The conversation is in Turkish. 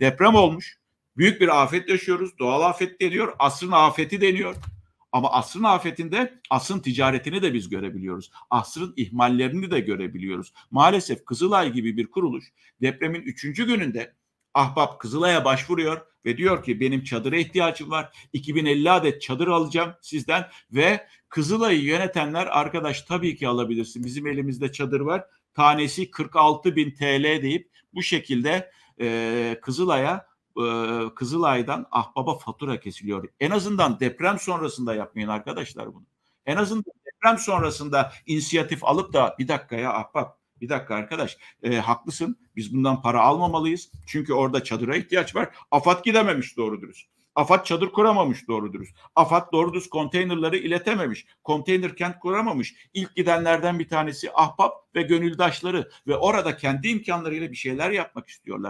Deprem olmuş. Büyük bir afet yaşıyoruz. Doğal afet deniyor. Asrın afeti deniyor. Ama asrın afetinde asrın ticaretini de biz görebiliyoruz. Asrın ihmallerini de görebiliyoruz. Maalesef Kızılay gibi bir kuruluş depremin üçüncü gününde Ahbap Kızılay'a başvuruyor ve diyor ki benim çadıra ihtiyacım var. 2050 adet çadır alacağım sizden ve Kızılay'ı yönetenler arkadaş tabii ki alabilirsin. Bizim elimizde çadır var. Tanesi 46 bin TL deyip bu şekilde e, Kızılay'a e, Kızılay'dan ahbaba fatura kesiliyor. En azından deprem sonrasında yapmayın arkadaşlar bunu. En azından deprem sonrasında inisiyatif alıp da bir dakika ya ahbap bir dakika arkadaş e, haklısın biz bundan para almamalıyız. Çünkü orada çadıra ihtiyaç var. Afat gidememiş doğru dürüst. Afat çadır kuramamış doğru dürüst. Afat doğru düz konteynerları iletememiş. Konteyner kent kuramamış. İlk gidenlerden bir tanesi ahbap ve gönüldaşları ve orada kendi imkanlarıyla bir şeyler yapmak istiyorlar.